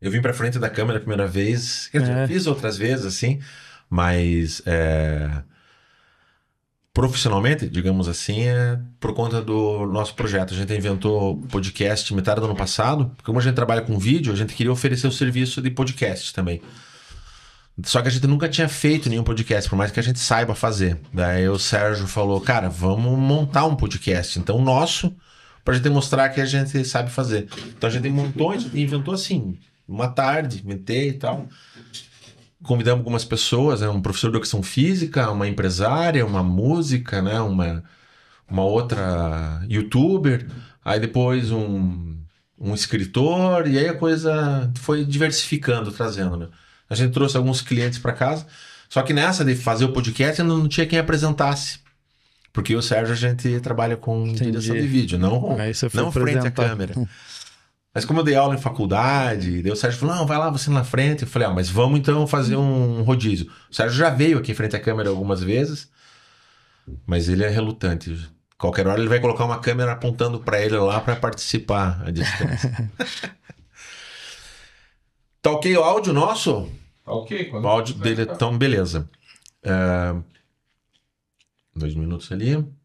Eu vim pra frente da câmera a primeira vez. Quer dizer, é. fiz outras vezes, assim, mas. É, profissionalmente, digamos assim, é por conta do nosso projeto. A gente inventou podcast metade do ano passado, porque como a gente trabalha com vídeo, a gente queria oferecer o serviço de podcast também. Só que a gente nunca tinha feito nenhum podcast, por mais que a gente saiba fazer. Daí o Sérgio falou, cara, vamos montar um podcast, então nosso, pra gente mostrar que a gente sabe fazer. Então a gente montou, a gente inventou assim, uma tarde, mentei e tal. Convidamos algumas pessoas, né? um professor de educação física, uma empresária, uma música, né? uma, uma outra youtuber, aí depois um, um escritor, e aí a coisa foi diversificando, trazendo. Né? A gente trouxe alguns clientes para casa, só que nessa de fazer o podcast não tinha quem apresentasse. Porque o Sérgio a gente trabalha com Entendi. direção de vídeo, não, não frente à câmera. Mas como eu dei aula em faculdade, o Sérgio falou, não, vai lá, você na frente. Eu falei, ah, mas vamos então fazer um rodízio. O Sérgio já veio aqui em frente à câmera algumas vezes, mas ele é relutante. Qualquer hora ele vai colocar uma câmera apontando para ele lá para participar à distância. tá ok o áudio nosso? Tá ok. O áudio dele, é tá. tão beleza. Uh, dois minutos ali.